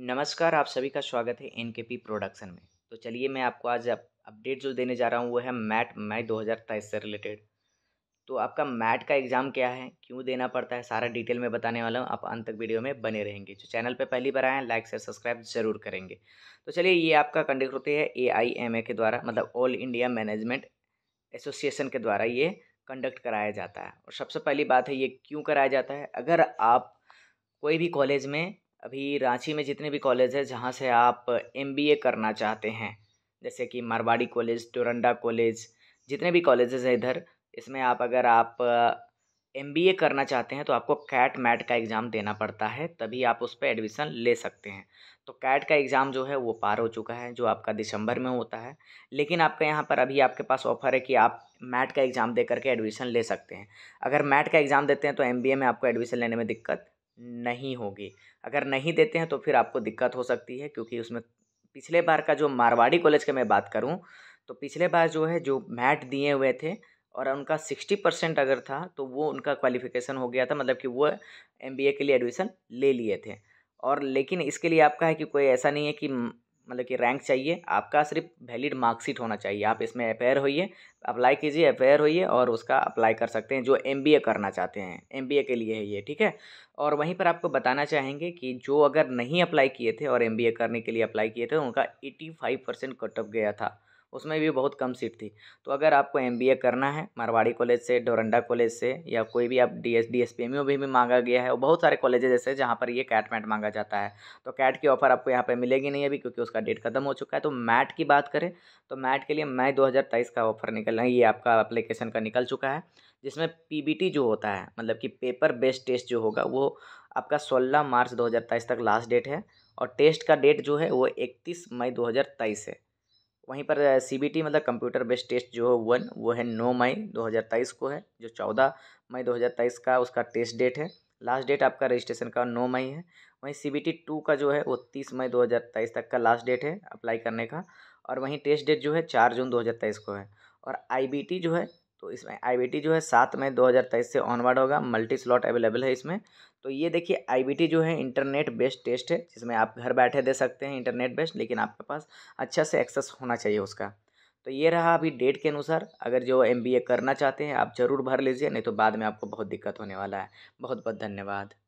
नमस्कार आप सभी का स्वागत है एन के पी प्रोडक्शन में तो चलिए मैं आपको आज अपडेट जो देने जा रहा हूँ वो है मैट मई दो हज़ार तेईस से रिलेटेड तो आपका मैट का एग्ज़ाम क्या है क्यों देना पड़ता है सारा डिटेल में बताने वाला हूँ आप अंत तक वीडियो में बने रहेंगे जो चैनल पर पहली बार आए हैं लाइक से सब्सक्राइब जरूर करेंगे तो चलिए ये आपका कंडक्ट होती है ए आई एम ए के द्वारा मतलब ऑल इंडिया मैनेजमेंट एसोसिएशन के द्वारा ये कंडक्ट कराया जाता है और सबसे पहली बात है ये क्यों कराया जाता है अगर आप कोई भी कॉलेज में अभी रांची में जितने भी कॉलेज है जहाँ से आप एम करना चाहते हैं जैसे कि मारवाड़ी कॉलेज टोरंडा कॉलेज जितने भी कॉलेजेस हैं इधर इसमें आप अगर आप एम करना चाहते हैं तो आपको कैट मैट का एग्ज़ाम देना पड़ता है तभी आप उस पर एडमिशन ले सकते हैं तो कैट का एग्ज़ाम जो है वो पार हो चुका है जो आपका दिसंबर में होता है लेकिन आपके यहाँ पर अभी आपके पास ऑफर है कि आप मैट का एग्ज़ाम दे करके एडमिशन ले सकते हैं अगर मैट का एग्ज़ाम देते हैं तो एम में आपको एडमिशन लेने में दिक्कत नहीं होगी अगर नहीं देते हैं तो फिर आपको दिक्कत हो सकती है क्योंकि उसमें पिछले बार का जो मारवाड़ी कॉलेज का मैं बात करूं तो पिछले बार जो है जो मैट दिए हुए थे और उनका सिक्सटी परसेंट अगर था तो वो उनका क्वालिफिकेशन हो गया था मतलब कि वो एम के लिए एडमिशन ले लिए थे और लेकिन इसके लिए आपका है कि कोई ऐसा नहीं है कि मतलब कि रैंक चाहिए आपका सिर्फ वैलिड मार्कशीट होना चाहिए आप इसमें अपेयर होइए अप्लाई कीजिए अपेयर होइए और उसका अप्लाई कर सकते हैं जो एम करना चाहते हैं एम के लिए है ये ठीक है और वहीं पर आपको बताना चाहेंगे कि जो अगर नहीं अप्लाई किए थे और एम करने के लिए अप्लाई किए थे उनका eighty five percent cut off गया था उसमें भी बहुत कम सीट थी तो अगर आपको एम करना है मारवाड़ी कॉलेज से डोरंडा कॉलेज से या कोई भी आप D S D S P भी में मांगा गया है और बहुत सारे कॉलेजेज ऐसे जहाँ पर ये कैट मैट मांगा जाता है तो कैट की ऑफ़र आपको यहाँ पर मिलेगी नहीं अभी क्योंकि उसका डेट खत्म हो चुका है तो मैट की बात करें तो मैट के लिए मई दो हज़ार तेईस का ऑफ़र निकल रहा है ये आपका अप्लीकेशन का निकल चुका है जिसमें पी जो होता है मतलब कि पेपर बेस्ड टेस्ट जो होगा वो आपका 16 मार्च 2023 तक लास्ट डेट है और टेस्ट का डेट जो है वो 31 मई 2023 है वहीं पर सीबीटी मतलब कंप्यूटर बेस्ड टेस्ट जो है वन वो है नौ मई 2023 को है जो चौदह मई 2023 का उसका टेस्ट डेट है लास्ट डेट आपका रजिस्ट्रेशन का नौ मई है वहीं सी बी टी टू का जो है वो तीस मई 2023 तक का लास्ट डेट है अप्लाई करने का और वहीं टेस्ट डेट जो है चार जून तेईस को है और आई बी टी जो है तो इसमें आई जो है सात मई दो हज़ार तेईस से ऑनवर्ड होगा मल्टी स्लॉट अवेलेबल है इसमें तो ये देखिए आई जो है इंटरनेट बेस्ड टेस्ट है जिसमें आप घर बैठे दे सकते हैं इंटरनेट बेस्ड लेकिन आपके पास अच्छा से एक्सेस होना चाहिए उसका तो ये रहा अभी डेट के अनुसार अगर जो एम करना चाहते हैं आप ज़रूर भर लीजिए नहीं तो बाद में आपको बहुत दिक्कत होने वाला है बहुत बहुत धन्यवाद